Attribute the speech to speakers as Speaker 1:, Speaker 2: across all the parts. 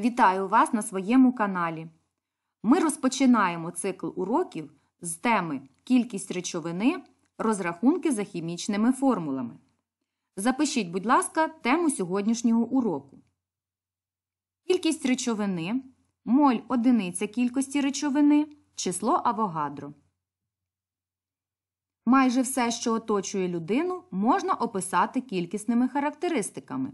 Speaker 1: Вітаю вас на своєму каналі. Ми розпочинаємо цикл уроків з теми Кількість речовини, розрахунки за хімічними формулами. Запишіть, будь ласка, тему сьогоднішнього уроку. Кількість речовини, моль одиниця кількості речовини, число авогадро. Майже все, що оточує людину, можна описати кількісними характеристиками.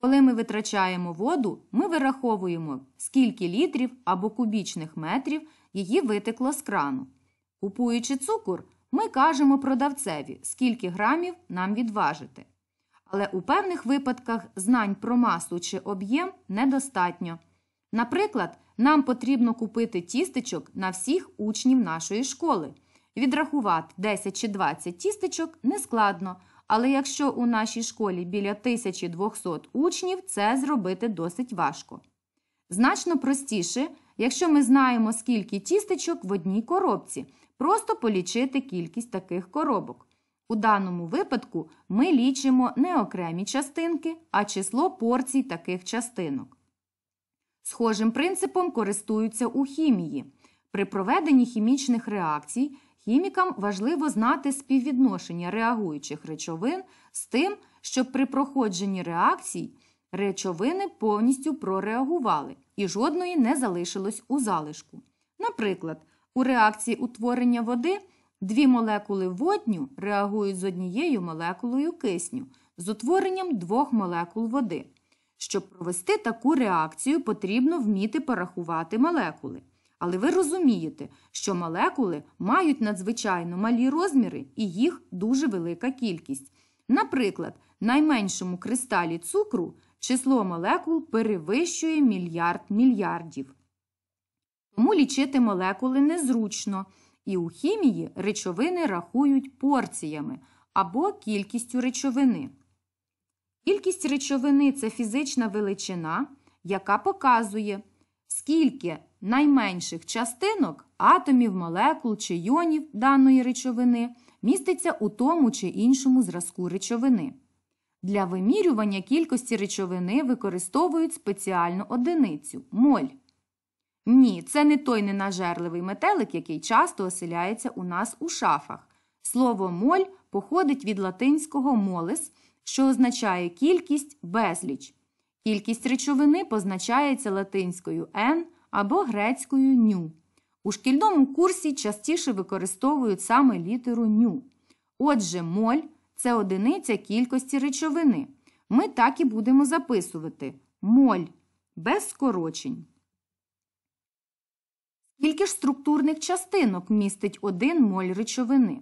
Speaker 1: Коли ми витрачаємо воду, ми вираховуємо, скільки літрів або кубічних метрів її витекло з крану. Купуючи цукор, ми кажемо продавцеві, скільки грамів нам відважити. Але у певних випадках знань про масу чи об'єм недостатньо. Наприклад, нам потрібно купити тістечок на всіх учнів нашої школи. Відрахувати 10 чи 20 тістечок нескладно. Але якщо у нашій школі біля 1200 учнів, це зробити досить важко. Значно простіше, якщо ми знаємо, скільки тістечок в одній коробці, просто полічити кількість таких коробок. У даному випадку ми лічимо не окремі частинки, а число порцій таких частинок. Схожим принципом користуються у хімії. При проведенні хімічних реакцій Хімікам важливо знати співвідношення реагуючих речовин з тим, щоб при проходженні реакцій речовини повністю прореагували і жодної не залишилось у залишку. Наприклад, у реакції утворення води дві молекули водню реагують з однією молекулою кисню з утворенням двох молекул води. Щоб провести таку реакцію, потрібно вміти порахувати молекули. Але ви розумієте, що молекули мають надзвичайно малі розміри і їх дуже велика кількість. Наприклад, в найменшому кристалі цукру число молекул перевищує мільярд мільярдів. Тому лічити молекули незручно, і у хімії речовини рахують порціями або кількістю речовини. Кількість речовини це фізична величина, яка показує, скільки найменших частинок атомів, молекул чи йонів даної речовини міститься у тому чи іншому зразку речовини. Для вимірювання кількості речовини використовують спеціальну одиницю моль. Ні, це не той ненажерливий метелик, який часто оселяється у нас у шафах. Слово моль походить від латинського молес, що означає кількість безліч. Кількість речовини позначається латинською n або грецькою ню. У шкільному курсі частіше використовують саме літеру ню. Отже, моль це одиниця кількості речовини. Ми так і будемо записувати моль без скорочень. Скільки ж структурних частинок містить один моль речовини?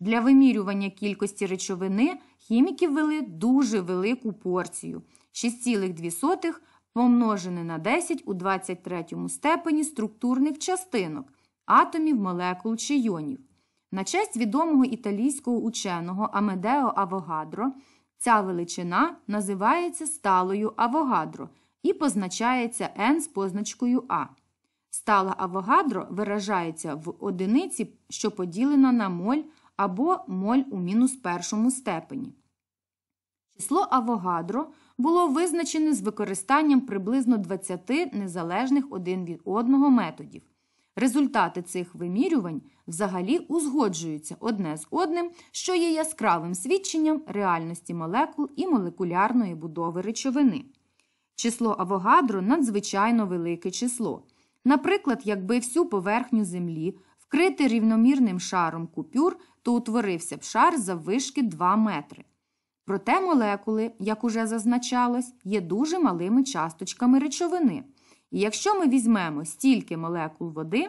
Speaker 1: Для вимірювання кількості речовини хіміки ввели дуже велику порцію 6,2 помножене на 10 у 23 степені структурних частинок атомів, молекул чи йонів. На честь відомого італійського ученого Амедео Авогадро ця величина називається сталою Авогадро і позначається n з позначкою А. Стала Авогадро виражається в одиниці, що поділена на моль або моль у мінус першому степені. Число Авогадро було визначене з використанням приблизно 20 незалежних один від одного методів. Результати цих вимірювань взагалі узгоджуються одне з одним, що є яскравим свідченням реальності молекул і молекулярної будови речовини. Число Авогадро надзвичайно велике число. Наприклад, якби всю поверхню Землі вкрити рівномірним шаром купюр, то утворився б шар заввишки 2 метри. Проте молекули, як уже зазначалось, є дуже малими часточками речовини. І якщо ми візьмемо стільки молекул води,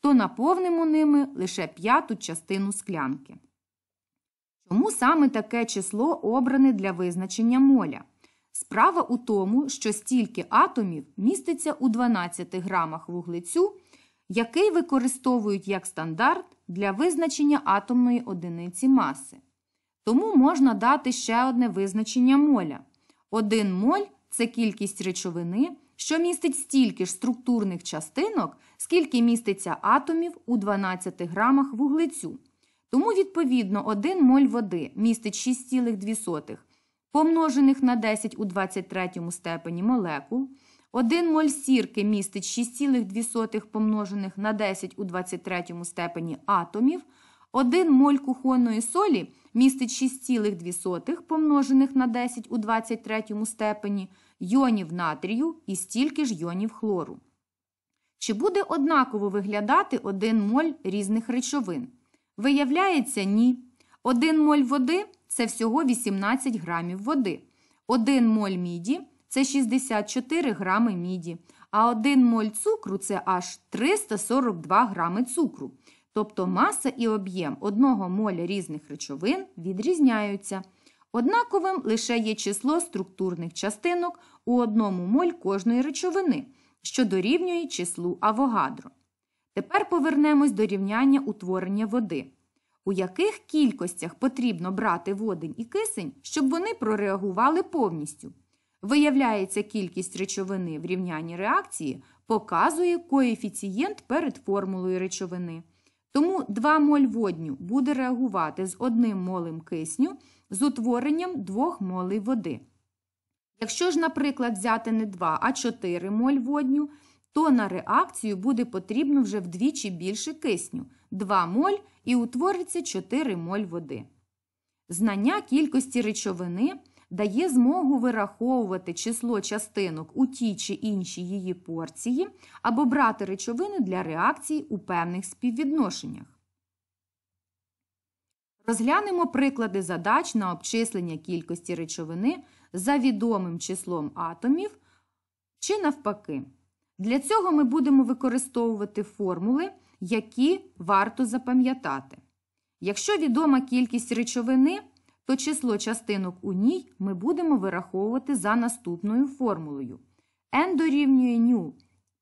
Speaker 1: то наповнимо ними лише п'яту частину склянки. Чому саме таке число обране для визначення моля? Справа у тому, що стільки атомів міститься у 12 грамах вуглецю, який використовують як стандарт для визначення атомної одиниці маси. Тому можна дати ще одне визначення моля. Один моль це кількість речовини, що містить стільки ж структурних частинок, скільки міститься атомів у 12 грамах вуглецю. Тому, відповідно, 1 моль води містить 6,2, помножених на 10 у 23 степені молекул. 1 моль сірки містить 6,2 помножених на 10 у 23 степені атомів. 1 моль кухонної солі містить 6,2 помножених на 10 у 23 степені йонів натрію і стільки ж йонів хлору. Чи буде однаково виглядати 1 моль різних речовин? Виявляється, ні. 1 моль води це всього 18 грамів води. 1 моль міді це 64 грами міді. А 1 моль цукру це аж 342 грами цукру. Тобто маса і об'єм одного моля різних речовин відрізняються. Однаковим лише є число структурних частинок у одному моль кожної речовини, що дорівнює числу авогадро. Тепер повернемось до рівняння утворення води. У яких кількостях потрібно брати водень і кисень, щоб вони прореагували повністю. Виявляється, кількість речовини в рівнянні реакції показує коефіцієнт перед формулою речовини. Тому 2 моль водню буде реагувати з 1 молем кисню з утворенням 2 молей води. Якщо ж, наприклад, взяти не 2, а 4 моль водню, то на реакцію буде потрібно вже вдвічі більше кисню 2 моль і утвориться 4 моль води. Знання кількості речовини дає змогу вираховувати число частинок у тій чи іншій її порції або брати речовини для реакцій у певних співвідношеннях. Розглянемо приклади задач на обчислення кількості речовини за відомим числом атомів чи навпаки. Для цього ми будемо використовувати формули, які варто запам'ятати. Якщо відома кількість речовини то число частинок у ній ми будемо вираховувати за наступною формулою. n дорівнює ню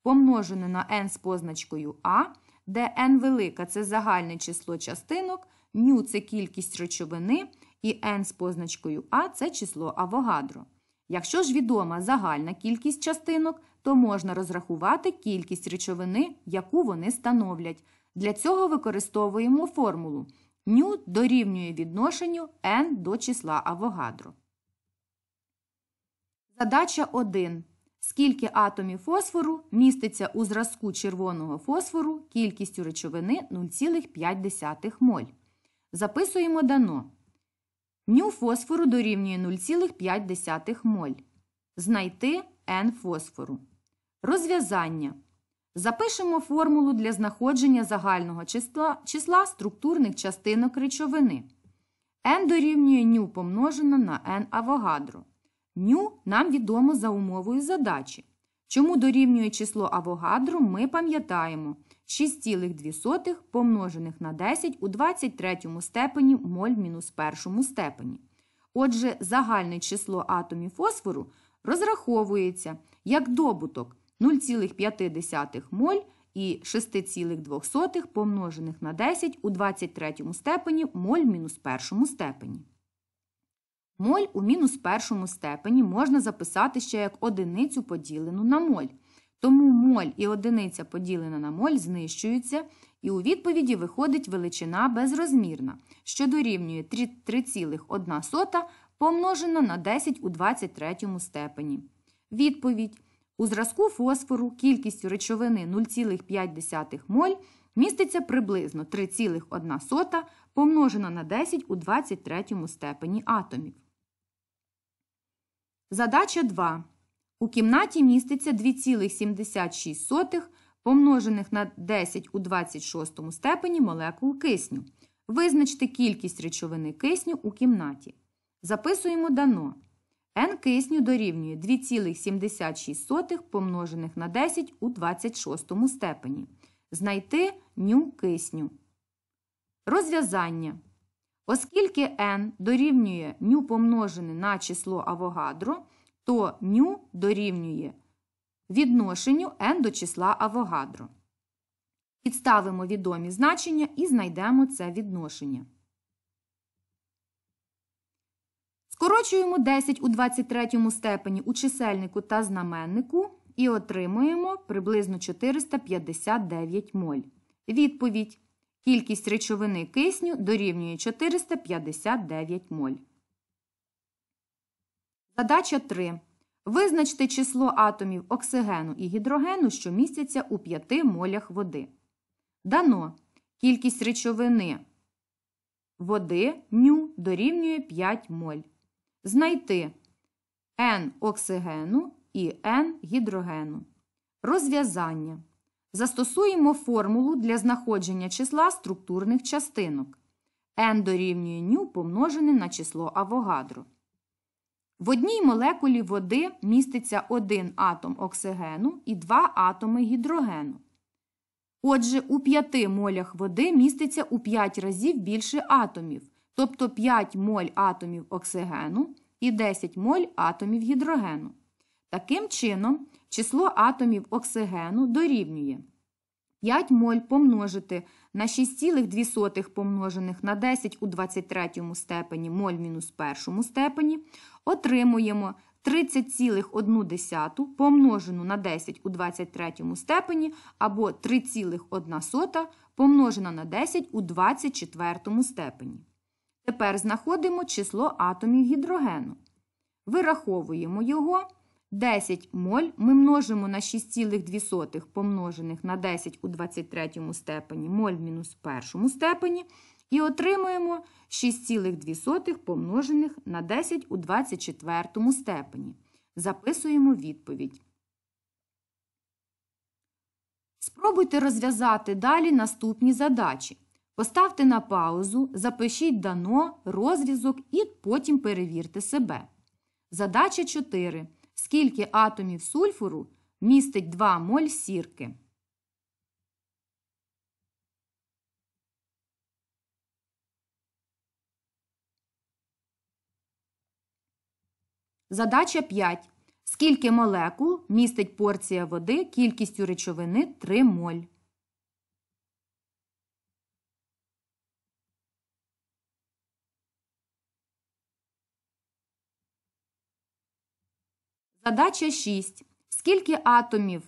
Speaker 1: помножене на n з позначкою А, де n велика це загальне число частинок, ню це кількість речовини, і n з позначкою А це число Авогадро. Якщо ж відома загальна кількість частинок, то можна розрахувати кількість речовини, яку вони становлять. Для цього використовуємо формулу ню дорівнює відношенню n до числа Авогадро. Задача 1. Скільки атомів фосфору міститься у зразку червоного фосфору кількістю речовини 0,5 моль. Записуємо дано. Ню фосфору дорівнює 0,5 моль. Знайти n фосфору. Розв'язання. Запишемо формулу для знаходження загального числа числа структурних частинок речовини. n дорівнює ню помножено на n авогадро. Ню нам відомо за умовою задачі. Чому дорівнює число авогадро, ми пам'ятаємо 6,2 помножених на 10 у 23 степені моль мінус першому степені. Отже, загальне число атомів фосфору розраховується як добуток 0,5 моль і 6,2 помножених на 10 у 23 степені моль мінус першому степені. Моль у мінус першому степені можна записати ще як одиницю поділену на моль. Тому моль і одиниця поділена на моль знищуються, і у відповіді виходить величина безрозмірна, що дорівнює 3,1 помножена на 10 у 23 степені. Відповідь у зразку фосфору кількістю речовини 0,5 моль міститься приблизно 3,1 помножено на 10 у 23 степені атомів. Задача 2. У кімнаті міститься 2,76 помножених на 10 у 26 степені молекул кисню. Визначте кількість речовини кисню у кімнаті. Записуємо дано. N кисню дорівнює 2,76 помножених на 10 у 26 степені. Знайти ню кисню. Розв'язання. Оскільки n дорівнює ню помножене на число авогадро, то ню дорівнює відношенню n до числа авогадро. Підставимо відомі значення і знайдемо це відношення. Скорочуємо 10 у 23 степені у чисельнику та знаменнику і отримуємо приблизно 459 моль. Відповідь: кількість речовини кисню дорівнює 459 моль. Задача 3. Визначте число атомів оксигену і гідрогену, що містяться у 5 молях води. Дано кількість речовини води ню дорівнює 5 моль знайти N оксигену і N гідрогену. Розв'язання. Застосуємо формулу для знаходження числа структурних частинок. N дорівнює ню помножене на число авогадро. В одній молекулі води міститься один атом оксигену і два атоми гідрогену. Отже, у п'яти молях води міститься у п'ять разів більше атомів, тобто 5 моль атомів оксигену і 10 моль атомів гідрогену. Таким чином, число атомів оксигену дорівнює 5 моль помножити на 6,2 помножених на 10 у 23 степені моль мінус першому степені, отримуємо 30,1 помножену на 10 у 23 степені або 3,1 помножена на 10 у 24 степені. Тепер знаходимо число атомів гідрогену. Вираховуємо його. 10 моль ми множимо на 6,2 помножених на 10 у 23 степені моль в мінус першому степені. І отримуємо 6,2 помножених на 10 у 24 степені. Записуємо відповідь. Спробуйте розв'язати далі наступні задачі. Поставте на паузу, запишіть дано, розрізок і потім перевірте себе. Задача 4. Скільки атомів сульфуру містить 2 моль сірки? Задача 5. Скільки молекул містить порція води кількістю речовини 3 моль. Задача 6. Скільки атомів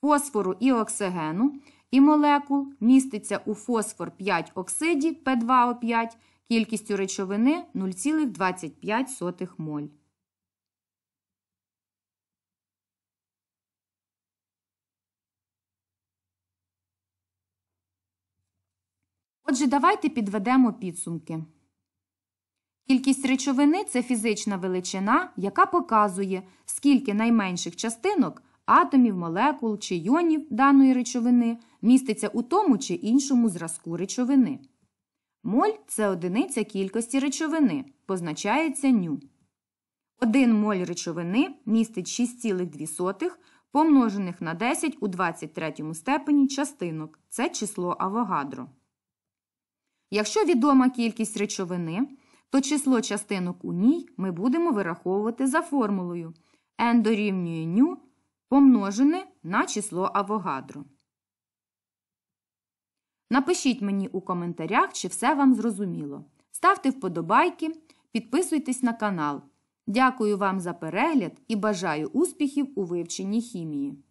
Speaker 1: фосфору і оксигену і молекул міститься у фосфор 5 оксиді П2О5 кількістю речовини 0,25 моль. Отже, давайте підведемо підсумки. Кількість речовини це фізична величина, яка показує, скільки найменших частинок атомів, молекул чи йонів даної речовини міститься у тому чи іншому зразку речовини. Моль це одиниця кількості речовини, позначається ню. Один моль речовини містить 6,2 помножених на 10 у 23 степені частинок це число авогадро. Якщо відома кількість речовини то число частинок у ній ми будемо вираховувати за формулою n дорівнює ню помножене на число авогадро. Напишіть мені у коментарях, чи все вам зрозуміло. Ставте вподобайки, підписуйтесь на канал. Дякую вам за перегляд і бажаю успіхів у вивченні хімії.